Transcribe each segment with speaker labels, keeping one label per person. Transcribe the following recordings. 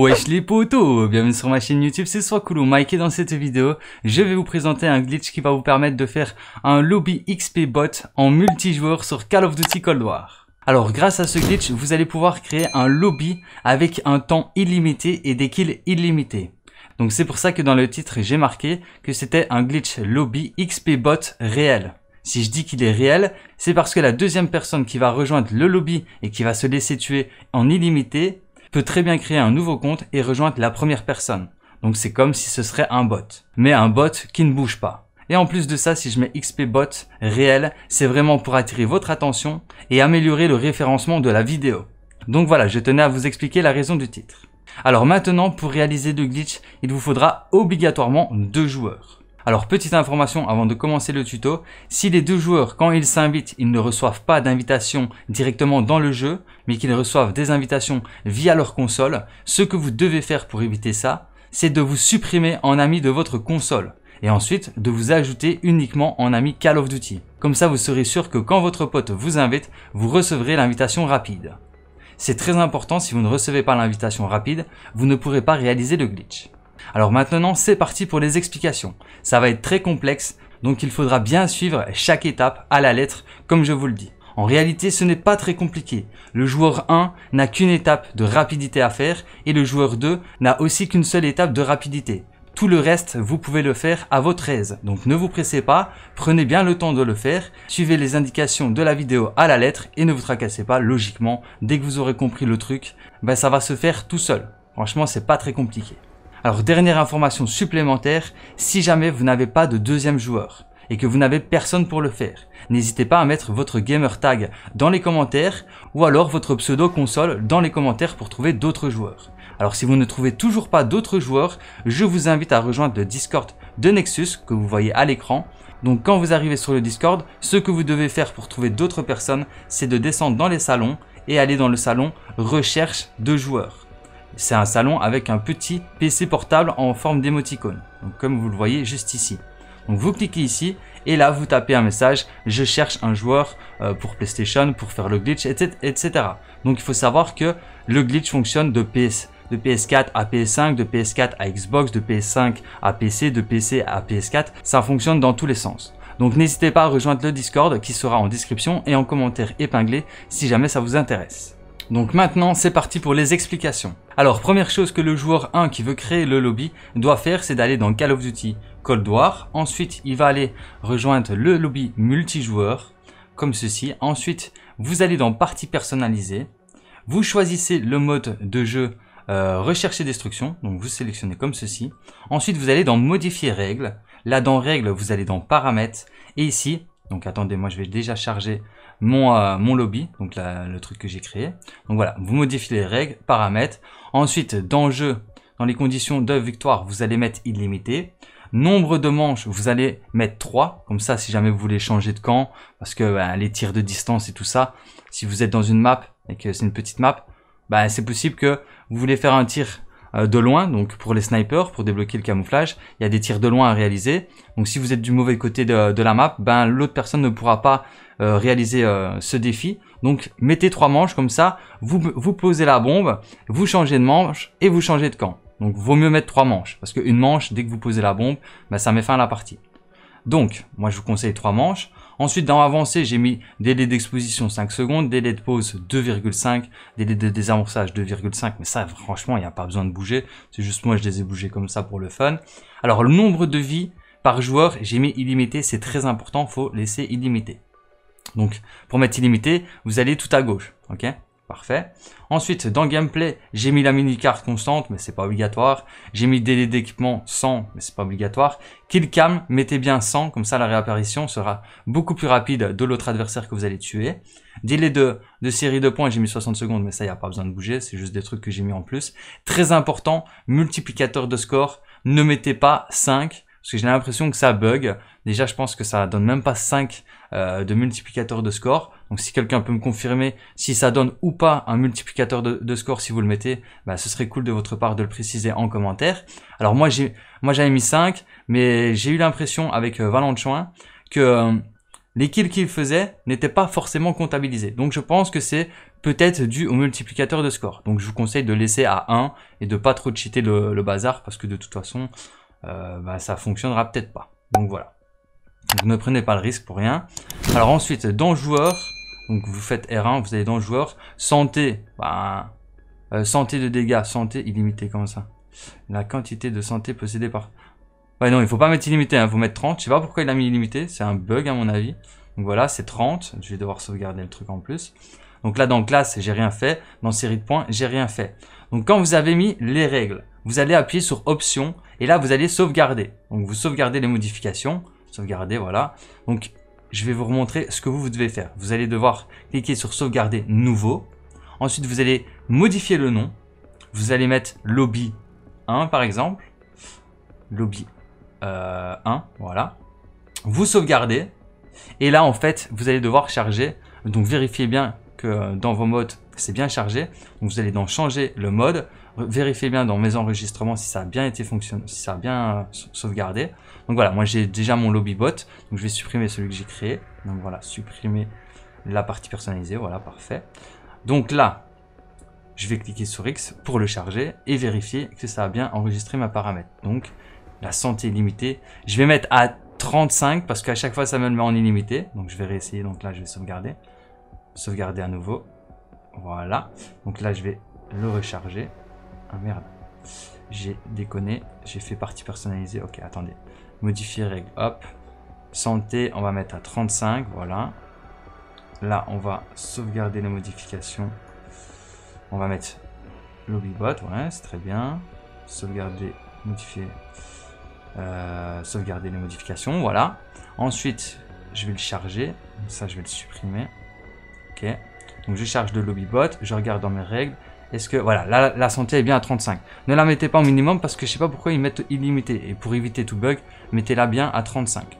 Speaker 1: Wesh les potos Bienvenue sur ma chaîne YouTube, c'est Swakoulou Mike et dans cette vidéo, je vais vous présenter un glitch qui va vous permettre de faire un lobby XP bot en multijoueur sur Call of Duty Cold War. Alors grâce à ce glitch, vous allez pouvoir créer un lobby avec un temps illimité et des kills illimités. Donc c'est pour ça que dans le titre, j'ai marqué que c'était un glitch lobby XP bot réel. Si je dis qu'il est réel, c'est parce que la deuxième personne qui va rejoindre le lobby et qui va se laisser tuer en illimité peut très bien créer un nouveau compte et rejoindre la première personne. Donc c'est comme si ce serait un bot. Mais un bot qui ne bouge pas. Et en plus de ça, si je mets XP bot réel, c'est vraiment pour attirer votre attention et améliorer le référencement de la vidéo. Donc voilà, je tenais à vous expliquer la raison du titre. Alors maintenant, pour réaliser le glitch, il vous faudra obligatoirement deux joueurs. Alors petite information avant de commencer le tuto, si les deux joueurs quand ils s'invitent ils ne reçoivent pas d'invitation directement dans le jeu mais qu'ils reçoivent des invitations via leur console, ce que vous devez faire pour éviter ça, c'est de vous supprimer en ami de votre console et ensuite de vous ajouter uniquement en ami Call of Duty. Comme ça vous serez sûr que quand votre pote vous invite, vous recevrez l'invitation rapide. C'est très important, si vous ne recevez pas l'invitation rapide, vous ne pourrez pas réaliser le glitch. Alors maintenant, c'est parti pour les explications. Ça va être très complexe, donc il faudra bien suivre chaque étape à la lettre, comme je vous le dis. En réalité, ce n'est pas très compliqué. Le joueur 1 n'a qu'une étape de rapidité à faire et le joueur 2 n'a aussi qu'une seule étape de rapidité. Tout le reste, vous pouvez le faire à votre aise. Donc ne vous pressez pas, prenez bien le temps de le faire, suivez les indications de la vidéo à la lettre et ne vous tracassez pas logiquement. Dès que vous aurez compris le truc, ben ça va se faire tout seul. Franchement, c'est pas très compliqué. Alors dernière information supplémentaire, si jamais vous n'avez pas de deuxième joueur et que vous n'avez personne pour le faire, n'hésitez pas à mettre votre gamer tag dans les commentaires ou alors votre pseudo console dans les commentaires pour trouver d'autres joueurs. Alors si vous ne trouvez toujours pas d'autres joueurs, je vous invite à rejoindre le Discord de Nexus que vous voyez à l'écran. Donc quand vous arrivez sur le Discord, ce que vous devez faire pour trouver d'autres personnes, c'est de descendre dans les salons et aller dans le salon recherche de joueurs c'est un salon avec un petit PC portable en forme d'émoticône. comme vous le voyez juste ici. Donc vous cliquez ici et là vous tapez un message je cherche un joueur euh, pour PlayStation pour faire le glitch etc. Donc il faut savoir que le glitch fonctionne de PS de PS4 à PS5, de PS4 à Xbox, de PS5 à PC, de PC à PS4, ça fonctionne dans tous les sens. Donc n'hésitez pas à rejoindre le Discord qui sera en description et en commentaire épinglé si jamais ça vous intéresse. Donc maintenant, c'est parti pour les explications. Alors, première chose que le joueur 1 qui veut créer le lobby doit faire, c'est d'aller dans Call of Duty Cold War. Ensuite, il va aller rejoindre le lobby multijoueur, comme ceci. Ensuite, vous allez dans Partie personnalisée. Vous choisissez le mode de jeu euh, Recherche destruction, donc vous sélectionnez comme ceci. Ensuite, vous allez dans Modifier règles. Là, dans Règles, vous allez dans Paramètres. Et ici, donc attendez, moi je vais déjà charger mon, euh, mon lobby, donc le truc que j'ai créé. Donc voilà, vous modifiez les règles, paramètres. Ensuite, dans jeu, dans les conditions de victoire, vous allez mettre illimité. Nombre de manches, vous allez mettre 3. Comme ça, si jamais vous voulez changer de camp, parce que bah, les tirs de distance et tout ça, si vous êtes dans une map et que c'est une petite map, bah, c'est possible que vous voulez faire un tir euh, de loin, donc pour les snipers, pour débloquer le camouflage, il y a des tirs de loin à réaliser. Donc si vous êtes du mauvais côté de, de la map, ben l'autre personne ne pourra pas euh, réaliser euh, ce défi. Donc mettez trois manches comme ça, vous, vous posez la bombe, vous changez de manche et vous changez de camp. Donc vaut mieux mettre trois manches, parce qu'une manche, dès que vous posez la bombe, bah, ça met fin à la partie. Donc, moi je vous conseille trois manches. Ensuite, dans avancé, j'ai mis délai d'exposition 5 secondes, délai de pause 2,5, délai de désamorçage 2,5, mais ça franchement, il n'y a pas besoin de bouger, c'est juste moi je les ai bougés comme ça pour le fun. Alors, le nombre de vies par joueur, j'ai mis illimité, c'est très important, faut laisser illimité. Donc, pour mettre illimité, vous allez tout à gauche. Ok Parfait. Ensuite, dans gameplay, j'ai mis la mini-carte constante, mais c'est pas obligatoire. J'ai mis délai d'équipement 100, mais c'est pas obligatoire. Kill Cam, mettez bien 100, comme ça la réapparition sera beaucoup plus rapide de l'autre adversaire que vous allez tuer. Délai de, de série de points, j'ai mis 60 secondes, mais ça, il a pas besoin de bouger, c'est juste des trucs que j'ai mis en plus. Très important, multiplicateur de score, ne mettez pas 5, parce que j'ai l'impression que ça bug. Déjà, je pense que ça donne même pas 5 euh, de multiplicateur de score. Donc si quelqu'un peut me confirmer si ça donne ou pas un multiplicateur de, score si vous le mettez, bah, ce serait cool de votre part de le préciser en commentaire. Alors moi j'ai moi j'avais mis 5, mais j'ai eu l'impression avec euh, que euh, les kills qu'il faisait n'étaient pas forcément comptabilisés. Donc je pense que c'est peut-être dû au multiplicateur de score. Donc je vous conseille de laisser à 1 et de pas trop cheater le, le bazar parce que de toute façon euh, bah, ça fonctionnera peut-être pas. Donc voilà. ne prenez pas le risque pour rien. Alors ensuite, dans joueur, donc vous faites R1, vous allez dans joueur, santé, bah, euh, santé de dégâts, santé illimitée, comme ça La quantité de santé possédée par... Ouais non, il faut pas mettre illimité, il hein, faut mettre 30. Je sais pas pourquoi il a mis illimité, c'est un bug à mon avis. Donc voilà, c'est 30. Je vais devoir sauvegarder le truc en plus. Donc là, dans classe, j'ai rien fait. Dans série de points, j'ai rien fait. Donc quand vous avez mis les règles, vous allez appuyer sur Option et là, vous allez sauvegarder. Donc, vous sauvegardez les modifications. Sauvegarder, voilà. Donc, je vais vous remontrer ce que vous devez faire. Vous allez devoir cliquer sur Sauvegarder Nouveau. Ensuite, vous allez modifier le nom. Vous allez mettre Lobby 1, par exemple. Lobby 1, euh, voilà. Vous sauvegardez. Et là, en fait, vous allez devoir charger. Donc, vérifiez bien que euh, dans vos modes, c'est bien chargé. vous allez dans Changer le mode vérifiez bien dans mes enregistrements si ça a bien été fonctionné, si ça a bien euh, sauvegardé. Donc voilà, moi j'ai déjà mon lobby bot, donc je vais supprimer celui que j'ai créé. Donc voilà, supprimer la partie personnalisée, voilà, parfait. Donc là, je vais cliquer sur X pour le charger et vérifier que ça a bien enregistré ma paramètre. Donc la santé limitée, je vais mettre à 35 parce qu'à chaque fois ça me le met en illimité. Donc je vais réessayer, donc là je vais sauvegarder. Sauvegarder à nouveau. Voilà. Donc là je vais le recharger. Ah merde. J'ai déconné. J'ai fait partie personnalisée. Ok, attendez. Modifier règles, Hop. Santé, on va mettre à 35. Voilà. Là, on va sauvegarder les modifications. On va mettre lobbybot. Ouais, c'est très bien. Sauvegarder, modifier. Euh, sauvegarder les modifications. Voilà. Ensuite, je vais le charger. Ça, je vais le supprimer. Ok. Donc, je charge de lobbybot. Je regarde dans mes règles. Est-ce que, voilà, la santé est bien à 35. Ne la mettez pas au minimum parce que je sais pas pourquoi ils mettent illimité. Et pour éviter tout bug, mettez-la bien à 35.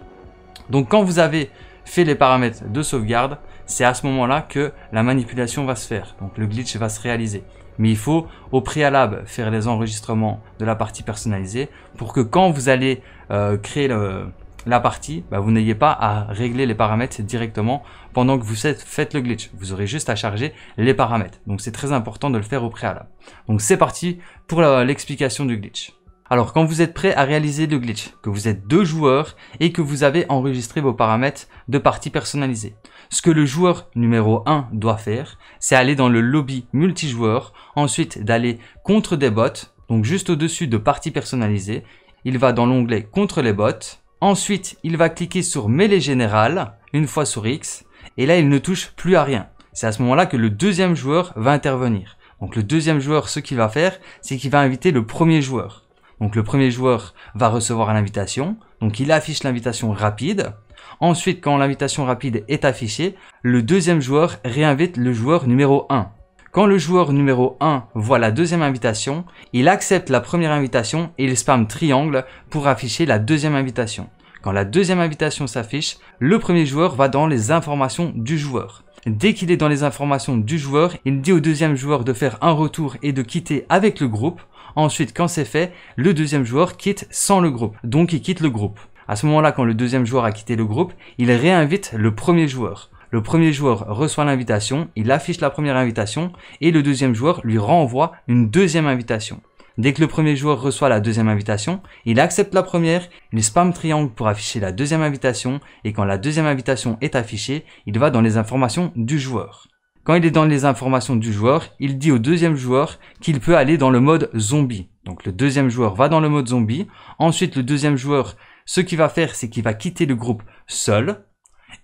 Speaker 1: Donc quand vous avez fait les paramètres de sauvegarde, c'est à ce moment-là que la manipulation va se faire. Donc le glitch va se réaliser. Mais il faut au préalable faire les enregistrements de la partie personnalisée pour que quand vous allez euh, créer le, la partie, bah, vous n'ayez pas à régler les paramètres directement pendant que vous faites le glitch. Vous aurez juste à charger les paramètres. Donc c'est très important de le faire au préalable. Donc c'est parti pour l'explication du glitch. Alors quand vous êtes prêt à réaliser le glitch, que vous êtes deux joueurs et que vous avez enregistré vos paramètres de partie personnalisée, ce que le joueur numéro 1 doit faire, c'est aller dans le lobby multijoueur, ensuite d'aller contre des bots, donc juste au-dessus de partie personnalisée, il va dans l'onglet contre les bots, Ensuite, il va cliquer sur mêlée générale, une fois sur X, et là il ne touche plus à rien. C'est à ce moment-là que le deuxième joueur va intervenir. Donc le deuxième joueur, ce qu'il va faire, c'est qu'il va inviter le premier joueur. Donc le premier joueur va recevoir l'invitation, donc il affiche l'invitation rapide. Ensuite, quand l'invitation rapide est affichée, le deuxième joueur réinvite le joueur numéro 1. Quand le joueur numéro 1 voit la deuxième invitation, il accepte la première invitation et il spam triangle pour afficher la deuxième invitation. Quand la deuxième invitation s'affiche, le premier joueur va dans les informations du joueur. Dès qu'il est dans les informations du joueur, il dit au deuxième joueur de faire un retour et de quitter avec le groupe. Ensuite, quand c'est fait, le deuxième joueur quitte sans le groupe, donc il quitte le groupe. À ce moment-là, quand le deuxième joueur a quitté le groupe, il réinvite le premier joueur. Le premier joueur reçoit l'invitation, il affiche la première invitation et le deuxième joueur lui renvoie une deuxième invitation. Dès que le premier joueur reçoit la deuxième invitation, il accepte la première, il spam triangle pour afficher la deuxième invitation et quand la deuxième invitation est affichée, il va dans les informations du joueur. Quand il est dans les informations du joueur, il dit au deuxième joueur qu'il peut aller dans le mode zombie. Donc le deuxième joueur va dans le mode zombie. Ensuite, le deuxième joueur, ce qu'il va faire, c'est qu'il va quitter le groupe seul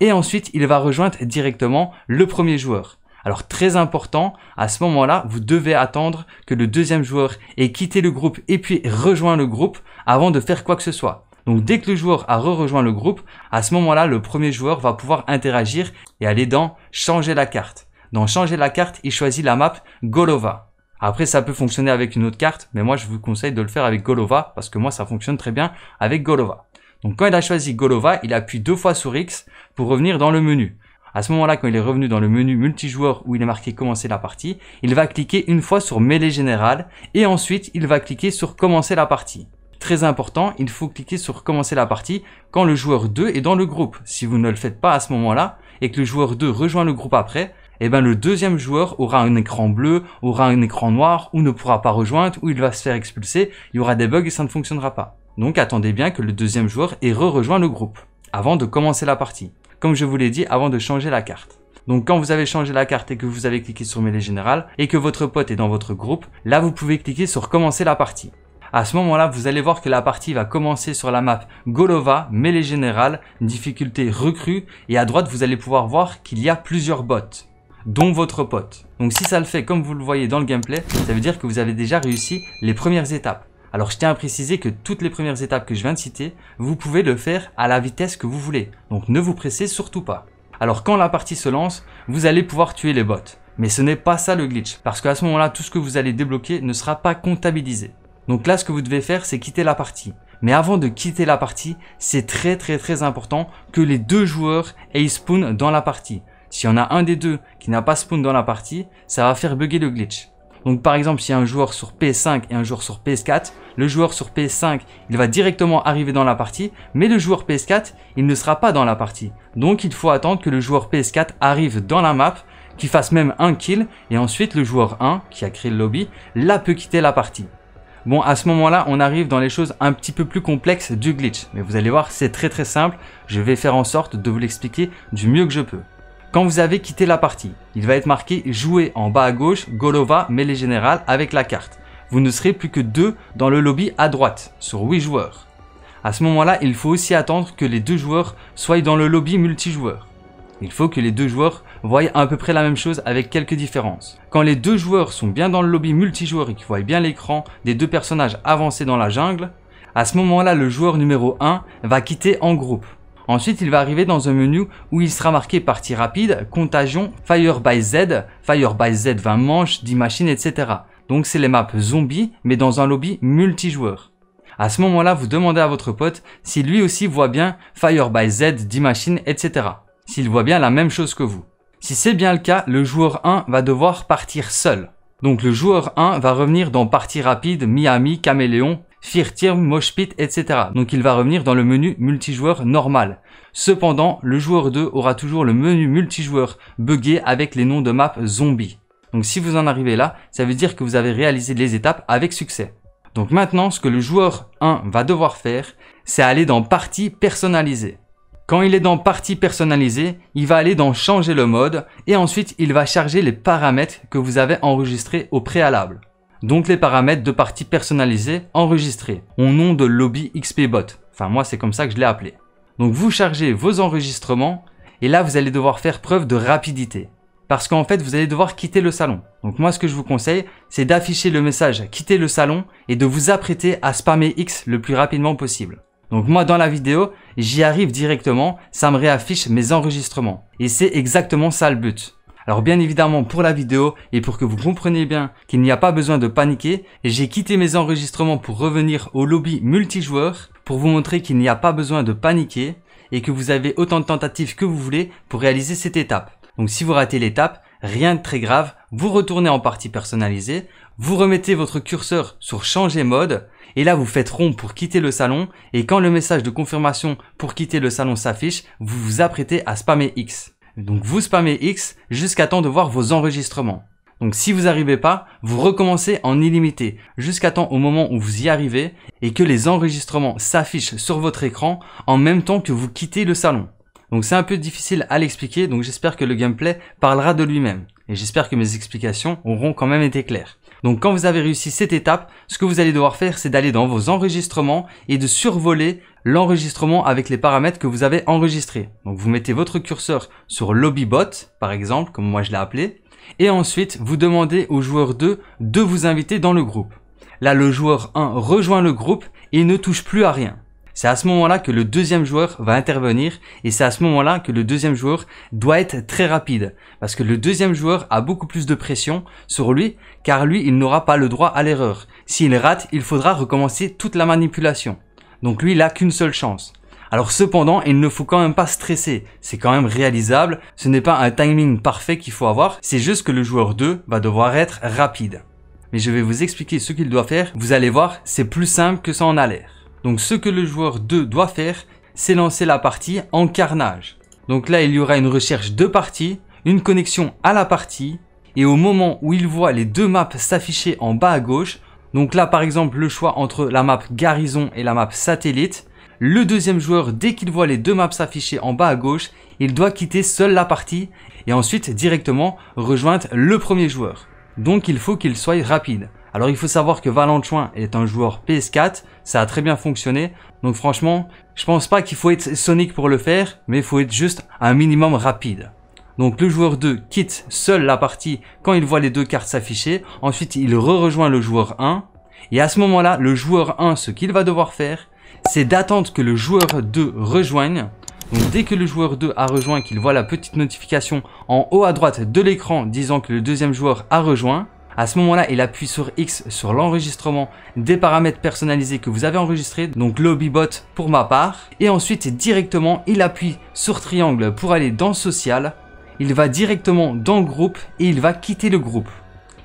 Speaker 1: et ensuite il va rejoindre directement le premier joueur. Alors très important, à ce moment-là, vous devez attendre que le deuxième joueur ait quitté le groupe et puis rejoint le groupe avant de faire quoi que ce soit. Donc dès que le joueur a re rejoint le groupe, à ce moment-là, le premier joueur va pouvoir interagir et aller dans changer la carte. Dans changer la carte, il choisit la map Golova. Après, ça peut fonctionner avec une autre carte, mais moi, je vous conseille de le faire avec Golova parce que moi, ça fonctionne très bien avec Golova. Donc quand il a choisi Golova, il appuie deux fois sur X pour revenir dans le menu. À ce moment-là, quand il est revenu dans le menu multijoueur où il est marqué commencer la partie, il va cliquer une fois sur mêlée générale et ensuite il va cliquer sur commencer la partie. Très important, il faut cliquer sur commencer la partie quand le joueur 2 est dans le groupe. Si vous ne le faites pas à ce moment-là et que le joueur 2 rejoint le groupe après, eh ben le deuxième joueur aura un écran bleu, aura un écran noir ou ne pourra pas rejoindre ou il va se faire expulser, il y aura des bugs et ça ne fonctionnera pas. Donc attendez bien que le deuxième joueur ait re-rejoint le groupe avant de commencer la partie comme je vous l'ai dit avant de changer la carte. Donc quand vous avez changé la carte et que vous avez cliqué sur mêlée générale et que votre pote est dans votre groupe, là vous pouvez cliquer sur commencer la partie. À ce moment-là, vous allez voir que la partie va commencer sur la map Golova, mêlée générale, difficulté recrue et à droite vous allez pouvoir voir qu'il y a plusieurs bots dont votre pote. Donc si ça le fait comme vous le voyez dans le gameplay, ça veut dire que vous avez déjà réussi les premières étapes. Alors je tiens à préciser que toutes les premières étapes que je viens de citer, vous pouvez le faire à la vitesse que vous voulez, donc ne vous pressez surtout pas. Alors quand la partie se lance, vous allez pouvoir tuer les bots. Mais ce n'est pas ça le glitch, parce qu'à ce moment-là, tout ce que vous allez débloquer ne sera pas comptabilisé. Donc là, ce que vous devez faire, c'est quitter la partie. Mais avant de quitter la partie, c'est très très très important que les deux joueurs aient spawn dans la partie. Si y en a un des deux qui n'a pas spawn dans la partie, ça va faire bugger le glitch. Donc par exemple, s'il y a un joueur sur PS5 et un joueur sur PS4, le joueur sur PS5, il va directement arriver dans la partie, mais le joueur PS4, il ne sera pas dans la partie. Donc il faut attendre que le joueur PS4 arrive dans la map, qu'il fasse même un kill, et ensuite le joueur 1, qui a créé le lobby, là peut quitter la partie. Bon, à ce moment-là, on arrive dans les choses un petit peu plus complexes du glitch, mais vous allez voir, c'est très très simple, je vais faire en sorte de vous l'expliquer du mieux que je peux. Quand vous avez quitté la partie, il va être marqué Jouer en bas à gauche, Golova Mêlée Générale » avec la carte. Vous ne serez plus que deux dans le lobby à droite, sur 8 joueurs. À ce moment-là, il faut aussi attendre que les deux joueurs soient dans le lobby multijoueur. Il faut que les deux joueurs voient à peu près la même chose avec quelques différences. Quand les deux joueurs sont bien dans le lobby multijoueur et qu'ils voient bien l'écran des deux personnages avancés dans la jungle, à ce moment-là, le joueur numéro 1 va quitter en groupe Ensuite, il va arriver dans un menu où il sera marqué partie rapide, contagion, fire by Z, fire by Z 20 manches, 10 machines, etc. Donc c'est les maps zombies, mais dans un lobby multijoueur. À ce moment-là, vous demandez à votre pote si lui aussi voit bien Fire by Z, D-Machine, etc. S'il voit bien la même chose que vous. Si c'est bien le cas, le joueur 1 va devoir partir seul. Donc le joueur 1 va revenir dans Partie rapide, Miami, Caméléon Fear Moshpit, etc. Donc il va revenir dans le menu multijoueur normal. Cependant, le joueur 2 aura toujours le menu multijoueur buggé avec les noms de map zombies. Donc si vous en arrivez là, ça veut dire que vous avez réalisé les étapes avec succès. Donc maintenant, ce que le joueur 1 va devoir faire, c'est aller dans Partie personnalisée. Quand il est dans Partie personnalisée, il va aller dans Changer le mode et ensuite il va charger les paramètres que vous avez enregistrés au préalable donc les paramètres de partie personnalisée enregistrés au nom de lobby bot. Enfin, moi, c'est comme ça que je l'ai appelé. Donc vous chargez vos enregistrements, et là, vous allez devoir faire preuve de rapidité. Parce qu'en fait, vous allez devoir quitter le salon. Donc moi, ce que je vous conseille, c'est d'afficher le message « Quitter le salon » et de vous apprêter à spammer X le plus rapidement possible. Donc moi, dans la vidéo, j'y arrive directement, ça me réaffiche mes enregistrements. Et c'est exactement ça le but. Alors bien évidemment pour la vidéo et pour que vous compreniez bien qu'il n'y a pas besoin de paniquer, j'ai quitté mes enregistrements pour revenir au lobby multijoueur pour vous montrer qu'il n'y a pas besoin de paniquer et que vous avez autant de tentatives que vous voulez pour réaliser cette étape. Donc si vous ratez l'étape, rien de très grave, vous retournez en partie personnalisée, vous remettez votre curseur sur changer mode, et là vous faites rond pour quitter le salon, et quand le message de confirmation pour quitter le salon s'affiche, vous vous apprêtez à spammer X. Donc vous spammez X jusqu'à temps de voir vos enregistrements. Donc si vous n'arrivez pas, vous recommencez en illimité jusqu'à temps au moment où vous y arrivez et que les enregistrements s'affichent sur votre écran en même temps que vous quittez le salon. Donc c'est un peu difficile à l'expliquer, donc j'espère que le gameplay parlera de lui-même. Et j'espère que mes explications auront quand même été claires. Donc quand vous avez réussi cette étape, ce que vous allez devoir faire, c'est d'aller dans vos enregistrements et de survoler l'enregistrement avec les paramètres que vous avez enregistrés. Donc vous mettez votre curseur sur LobbyBot, par exemple, comme moi je l'ai appelé, et ensuite vous demandez au joueur 2 de vous inviter dans le groupe. Là, le joueur 1 rejoint le groupe et ne touche plus à rien. C'est à ce moment-là que le deuxième joueur va intervenir et c'est à ce moment-là que le deuxième joueur doit être très rapide parce que le deuxième joueur a beaucoup plus de pression sur lui car lui il n'aura pas le droit à l'erreur. S'il rate, il faudra recommencer toute la manipulation. Donc lui, il n'a qu'une seule chance. Alors cependant, il ne faut quand même pas stresser, c'est quand même réalisable, ce n'est pas un timing parfait qu'il faut avoir, c'est juste que le joueur 2 va devoir être rapide. Mais je vais vous expliquer ce qu'il doit faire, vous allez voir, c'est plus simple que ça en a l'air. Donc ce que le joueur 2 doit faire, c'est lancer la partie en carnage. Donc là, il y aura une recherche de partie, une connexion à la partie, et au moment où il voit les deux maps s'afficher en bas à gauche, donc là, par exemple, le choix entre la map Garrison et la map Satellite. Le deuxième joueur, dès qu'il voit les deux maps s'afficher en bas à gauche, il doit quitter seul la partie et ensuite directement rejoindre le premier joueur. Donc il faut qu'il soit rapide. Alors il faut savoir que Valanchoin est un joueur PS4, ça a très bien fonctionné. Donc franchement, je pense pas qu'il faut être Sonic pour le faire, mais il faut être juste un minimum rapide. Donc le joueur 2 quitte seul la partie quand il voit les deux cartes s'afficher. Ensuite, il re-rejoint le joueur 1. Et à ce moment-là, le joueur 1, ce qu'il va devoir faire, c'est d'attendre que le joueur 2 rejoigne. Donc dès que le joueur 2 a rejoint, qu'il voit la petite notification en haut à droite de l'écran disant que le deuxième joueur a rejoint, à ce moment-là, il appuie sur X sur l'enregistrement des paramètres personnalisés que vous avez enregistrés, donc Bot pour ma part. Et ensuite, directement, il appuie sur triangle pour aller dans social il va directement dans le groupe et il va quitter le groupe.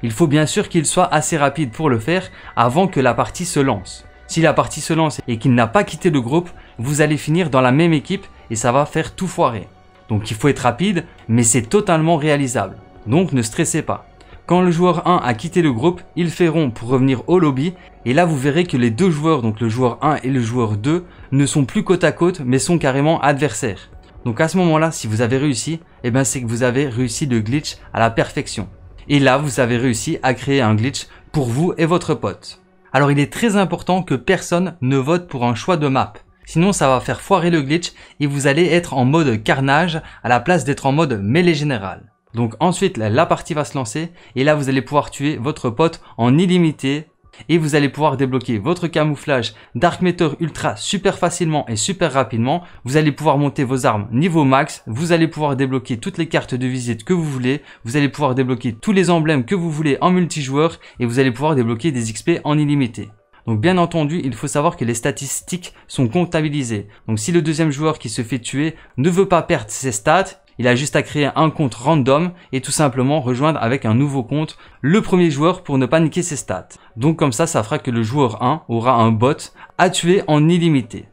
Speaker 1: Il faut bien sûr qu'il soit assez rapide pour le faire avant que la partie se lance. Si la partie se lance et qu'il n'a pas quitté le groupe, vous allez finir dans la même équipe et ça va faire tout foirer. Donc il faut être rapide, mais c'est totalement réalisable. Donc ne stressez pas. Quand le joueur 1 a quitté le groupe, ils feront pour revenir au lobby et là vous verrez que les deux joueurs, donc le joueur 1 et le joueur 2, ne sont plus côte à côte mais sont carrément adversaires. Donc à ce moment-là, si vous avez réussi, eh ben c'est que vous avez réussi le glitch à la perfection. Et là, vous avez réussi à créer un glitch pour vous et votre pote. Alors il est très important que personne ne vote pour un choix de map. Sinon ça va faire foirer le glitch et vous allez être en mode carnage à la place d'être en mode mêlée générale. Donc ensuite la partie va se lancer et là vous allez pouvoir tuer votre pote en illimité et vous allez pouvoir débloquer votre camouflage Dark Matter Ultra super facilement et super rapidement. Vous allez pouvoir monter vos armes niveau max, vous allez pouvoir débloquer toutes les cartes de visite que vous voulez, vous allez pouvoir débloquer tous les emblèmes que vous voulez en multijoueur et vous allez pouvoir débloquer des XP en illimité. Donc bien entendu, il faut savoir que les statistiques sont comptabilisées. Donc si le deuxième joueur qui se fait tuer ne veut pas perdre ses stats, il a juste à créer un compte random et tout simplement rejoindre avec un nouveau compte le premier joueur pour ne pas niquer ses stats. Donc comme ça, ça fera que le joueur 1 aura un bot à tuer en illimité.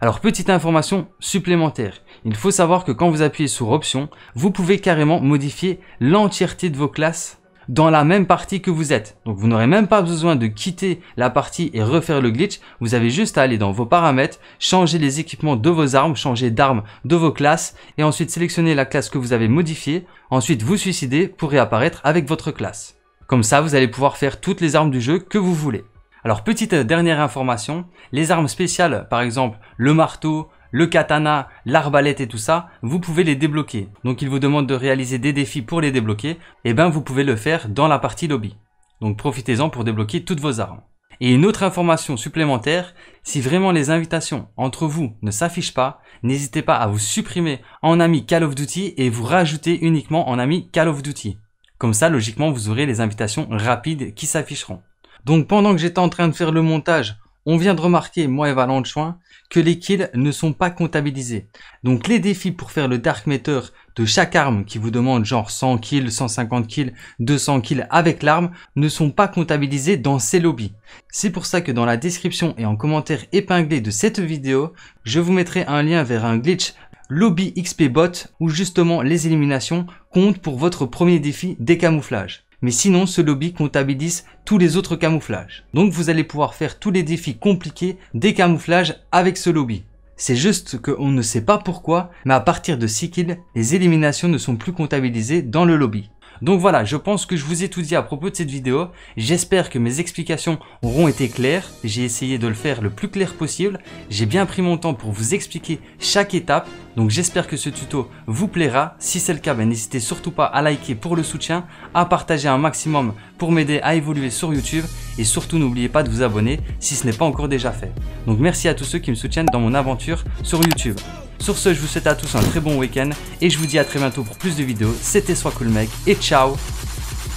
Speaker 1: Alors petite information supplémentaire, il faut savoir que quand vous appuyez sur option, vous pouvez carrément modifier l'entièreté de vos classes dans la même partie que vous êtes. Donc vous n'aurez même pas besoin de quitter la partie et refaire le glitch. Vous avez juste à aller dans vos paramètres, changer les équipements de vos armes, changer d'armes de vos classes et ensuite sélectionner la classe que vous avez modifiée. Ensuite vous suicider pour réapparaître avec votre classe. Comme ça vous allez pouvoir faire toutes les armes du jeu que vous voulez. Alors petite euh, dernière information, les armes spéciales, par exemple le marteau, le katana, l'arbalète et tout ça, vous pouvez les débloquer. Donc il vous demande de réaliser des défis pour les débloquer, et eh bien vous pouvez le faire dans la partie lobby. Donc profitez-en pour débloquer toutes vos armes. Et une autre information supplémentaire, si vraiment les invitations entre vous ne s'affichent pas, n'hésitez pas à vous supprimer en ami Call of Duty et vous rajouter uniquement en ami Call of Duty. Comme ça, logiquement, vous aurez les invitations rapides qui s'afficheront. Donc pendant que j'étais en train de faire le montage, on vient de remarquer, moi et Valenchoin, que les kills ne sont pas comptabilisés. Donc les défis pour faire le Dark Matter de chaque arme qui vous demande genre 100 kills, 150 kills, 200 kills avec l'arme ne sont pas comptabilisés dans ces lobbies. C'est pour ça que dans la description et en commentaire épinglé de cette vidéo, je vous mettrai un lien vers un glitch lobby XP bot où justement les éliminations comptent pour votre premier défi décamouflage mais sinon ce lobby comptabilise tous les autres camouflages. Donc vous allez pouvoir faire tous les défis compliqués des camouflages avec ce lobby. C'est juste qu'on ne sait pas pourquoi, mais à partir de 6 kills, les éliminations ne sont plus comptabilisées dans le lobby. Donc voilà, je pense que je vous ai tout dit à propos de cette vidéo. J'espère que mes explications auront été claires. J'ai essayé de le faire le plus clair possible. J'ai bien pris mon temps pour vous expliquer chaque étape. Donc j'espère que ce tuto vous plaira. Si c'est le cas, ben, n'hésitez surtout pas à liker pour le soutien, à partager un maximum pour m'aider à évoluer sur YouTube et surtout n'oubliez pas de vous abonner si ce n'est pas encore déjà fait. Donc merci à tous ceux qui me soutiennent dans mon aventure sur YouTube. Sur ce, je vous souhaite à tous un très bon week-end et je vous dis à très bientôt pour plus de vidéos. C'était Soit Cool Mec et ciao,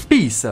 Speaker 1: peace